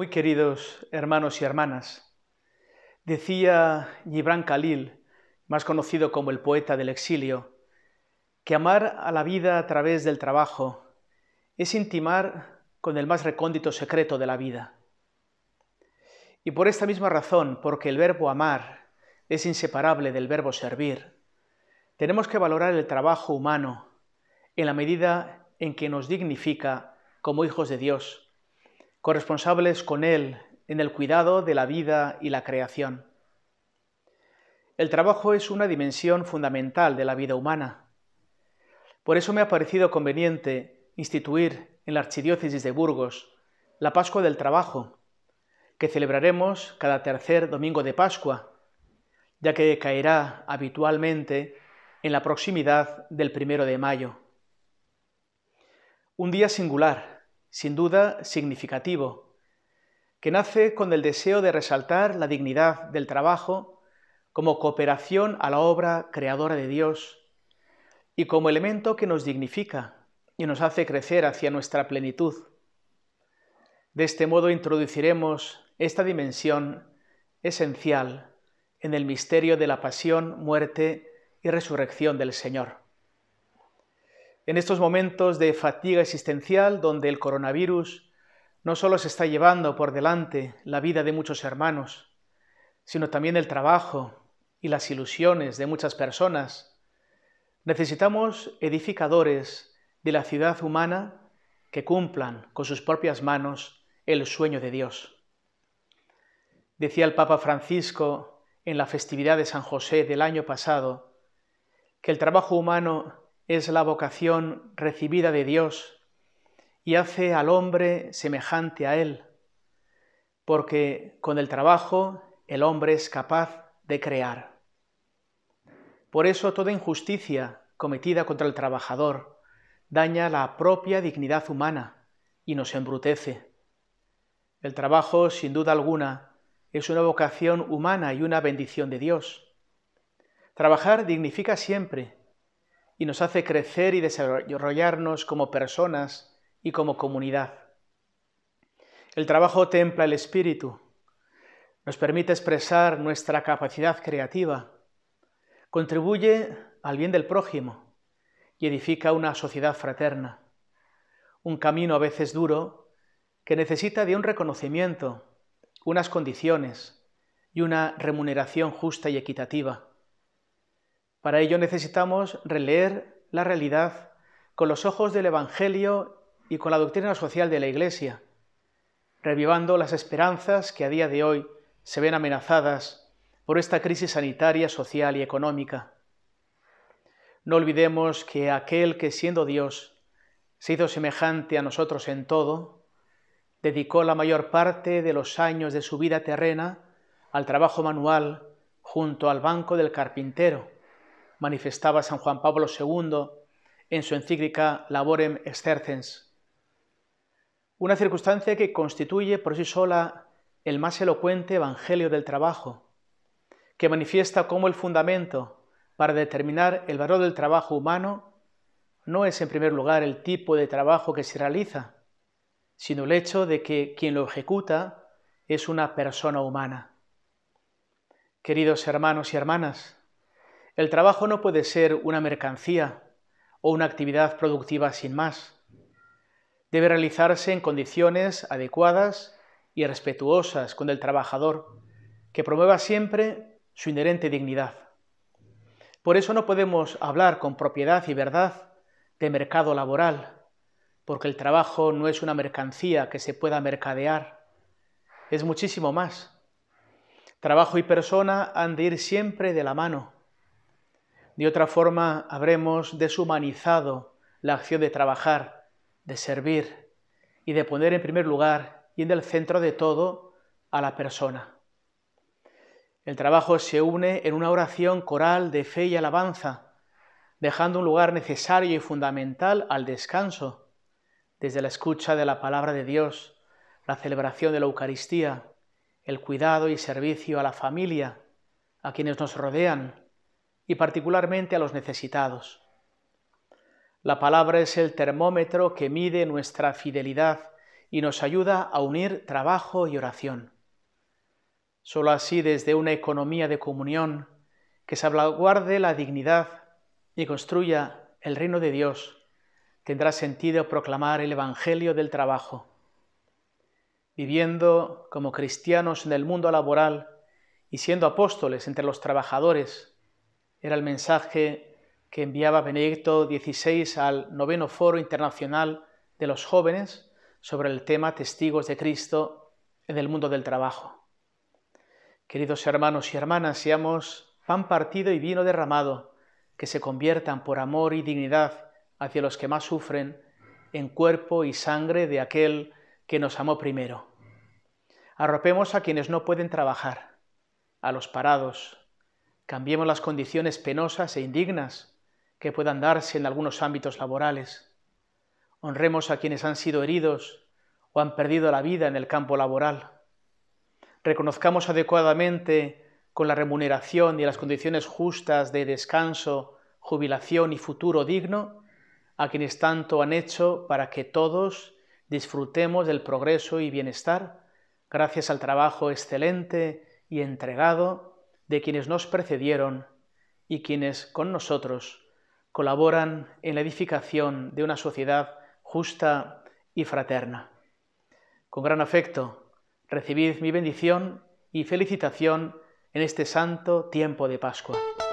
Muy queridos hermanos y hermanas, decía Gibran Khalil, más conocido como el poeta del exilio, que amar a la vida a través del trabajo es intimar con el más recóndito secreto de la vida. Y por esta misma razón, porque el verbo amar es inseparable del verbo servir, tenemos que valorar el trabajo humano en la medida en que nos dignifica como hijos de Dios corresponsables con Él en el cuidado de la vida y la creación. El trabajo es una dimensión fundamental de la vida humana. Por eso me ha parecido conveniente instituir en la Archidiócesis de Burgos la Pascua del Trabajo, que celebraremos cada tercer domingo de Pascua, ya que caerá habitualmente en la proximidad del primero de mayo. Un día singular sin duda significativo, que nace con el deseo de resaltar la dignidad del trabajo como cooperación a la obra creadora de Dios y como elemento que nos dignifica y nos hace crecer hacia nuestra plenitud. De este modo introduciremos esta dimensión esencial en el misterio de la pasión, muerte y resurrección del Señor en estos momentos de fatiga existencial donde el coronavirus no solo se está llevando por delante la vida de muchos hermanos, sino también el trabajo y las ilusiones de muchas personas, necesitamos edificadores de la ciudad humana que cumplan con sus propias manos el sueño de Dios. Decía el Papa Francisco en la festividad de San José del año pasado que el trabajo humano es la vocación recibida de Dios y hace al hombre semejante a Él, porque con el trabajo el hombre es capaz de crear. Por eso toda injusticia cometida contra el trabajador daña la propia dignidad humana y nos embrutece. El trabajo, sin duda alguna, es una vocación humana y una bendición de Dios. Trabajar dignifica siempre y nos hace crecer y desarrollarnos como personas y como comunidad. El trabajo templa el espíritu, nos permite expresar nuestra capacidad creativa, contribuye al bien del prójimo y edifica una sociedad fraterna, un camino a veces duro que necesita de un reconocimiento, unas condiciones y una remuneración justa y equitativa. Para ello necesitamos releer la realidad con los ojos del Evangelio y con la doctrina social de la Iglesia, revivando las esperanzas que a día de hoy se ven amenazadas por esta crisis sanitaria, social y económica. No olvidemos que aquel que siendo Dios se hizo semejante a nosotros en todo, dedicó la mayor parte de los años de su vida terrena al trabajo manual junto al banco del carpintero manifestaba San Juan Pablo II en su encíclica Laborem Exercens. Una circunstancia que constituye por sí sola el más elocuente Evangelio del Trabajo, que manifiesta cómo el fundamento para determinar el valor del trabajo humano no es en primer lugar el tipo de trabajo que se realiza, sino el hecho de que quien lo ejecuta es una persona humana. Queridos hermanos y hermanas, el trabajo no puede ser una mercancía o una actividad productiva sin más. Debe realizarse en condiciones adecuadas y respetuosas con el trabajador, que promueva siempre su inherente dignidad. Por eso no podemos hablar con propiedad y verdad de mercado laboral, porque el trabajo no es una mercancía que se pueda mercadear, es muchísimo más. Trabajo y persona han de ir siempre de la mano de otra forma, habremos deshumanizado la acción de trabajar, de servir y de poner en primer lugar y en el centro de todo a la persona. El trabajo se une en una oración coral de fe y alabanza, dejando un lugar necesario y fundamental al descanso, desde la escucha de la palabra de Dios, la celebración de la Eucaristía, el cuidado y servicio a la familia, a quienes nos rodean, y particularmente a los necesitados. La palabra es el termómetro que mide nuestra fidelidad y nos ayuda a unir trabajo y oración. Solo así desde una economía de comunión que salvaguarde la dignidad y construya el reino de Dios, tendrá sentido proclamar el Evangelio del trabajo. Viviendo como cristianos en el mundo laboral y siendo apóstoles entre los trabajadores, era el mensaje que enviaba Benedicto XVI al noveno foro internacional de los jóvenes sobre el tema Testigos de Cristo en el mundo del trabajo. Queridos hermanos y hermanas, seamos pan partido y vino derramado, que se conviertan por amor y dignidad hacia los que más sufren en cuerpo y sangre de aquel que nos amó primero. Arropemos a quienes no pueden trabajar, a los parados, Cambiemos las condiciones penosas e indignas que puedan darse en algunos ámbitos laborales. Honremos a quienes han sido heridos o han perdido la vida en el campo laboral. Reconozcamos adecuadamente con la remuneración y las condiciones justas de descanso, jubilación y futuro digno a quienes tanto han hecho para que todos disfrutemos del progreso y bienestar gracias al trabajo excelente y entregado de quienes nos precedieron y quienes con nosotros colaboran en la edificación de una sociedad justa y fraterna. Con gran afecto, recibid mi bendición y felicitación en este santo tiempo de Pascua.